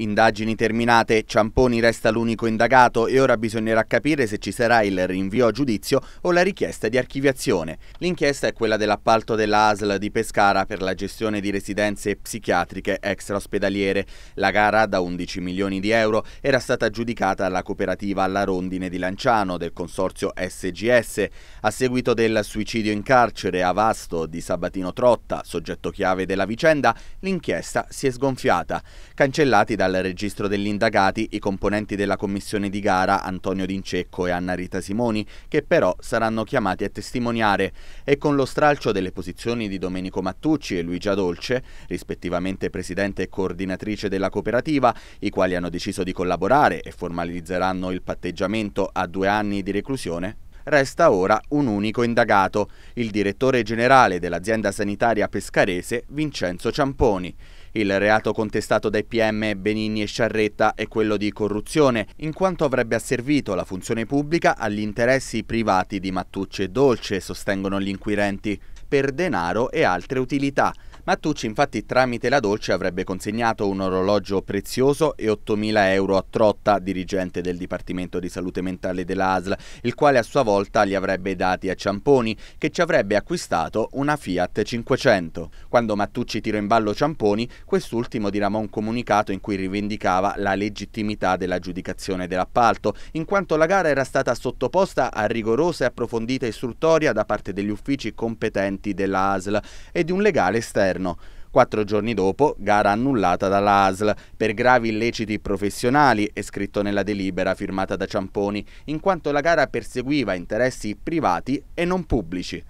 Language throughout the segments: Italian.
Indagini terminate, Ciamponi resta l'unico indagato e ora bisognerà capire se ci sarà il rinvio a giudizio o la richiesta di archiviazione. L'inchiesta è quella dell'appalto della ASL di Pescara per la gestione di residenze psichiatriche extra ospedaliere. La gara da 11 milioni di euro era stata aggiudicata alla cooperativa La Rondine di Lanciano del consorzio SGS. A seguito del suicidio in carcere a Vasto di Sabatino Trotta, soggetto chiave della vicenda, l'inchiesta si è sgonfiata. Cancellati dal al registro degli indagati i componenti della commissione di gara Antonio D'Incecco e Anna Rita Simoni, che però saranno chiamati a testimoniare. E con lo stralcio delle posizioni di Domenico Mattucci e Luigia Dolce, rispettivamente presidente e coordinatrice della cooperativa, i quali hanno deciso di collaborare e formalizzeranno il patteggiamento a due anni di reclusione, resta ora un unico indagato, il direttore generale dell'azienda sanitaria pescarese Vincenzo Ciamponi. Il reato contestato dai PM Benigni e Sciarretta è quello di corruzione, in quanto avrebbe asservito la funzione pubblica agli interessi privati di Mattucci e Dolce, sostengono gli inquirenti, per denaro e altre utilità, Mattucci infatti tramite la Dolce avrebbe consegnato un orologio prezioso e 8.000 euro a Trotta, dirigente del Dipartimento di Salute Mentale dell'ASL, il quale a sua volta li avrebbe dati a Ciamponi, che ci avrebbe acquistato una Fiat 500. Quando Mattucci tirò in ballo Ciamponi, quest'ultimo diramò un comunicato in cui rivendicava la legittimità dell'aggiudicazione dell'appalto, in quanto la gara era stata sottoposta a rigorosa e approfondita istruttoria da parte degli uffici competenti dell'ASL e di un legale esterno governo. Quattro giorni dopo, gara annullata dalla ASL per gravi illeciti professionali, è scritto nella delibera firmata da Ciamponi, in quanto la gara perseguiva interessi privati e non pubblici.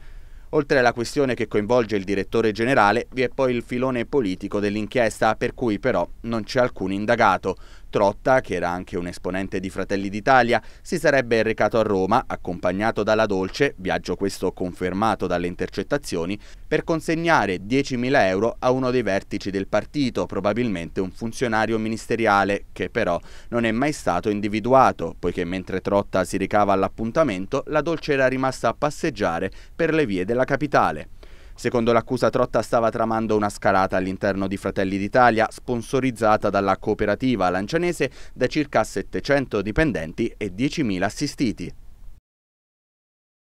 Oltre alla questione che coinvolge il direttore generale, vi è poi il filone politico dell'inchiesta, per cui però non c'è alcun indagato. Trotta, che era anche un esponente di Fratelli d'Italia, si sarebbe recato a Roma, accompagnato dalla Dolce, viaggio questo confermato dalle intercettazioni, per consegnare 10.000 euro a uno dei vertici del partito, probabilmente un funzionario ministeriale, che però non è mai stato individuato, poiché mentre Trotta si recava all'appuntamento, la Dolce era rimasta a passeggiare per le vie della capitale. Secondo l'accusa Trotta stava tramando una scalata all'interno di Fratelli d'Italia, sponsorizzata dalla cooperativa lancianese da circa 700 dipendenti e 10.000 assistiti.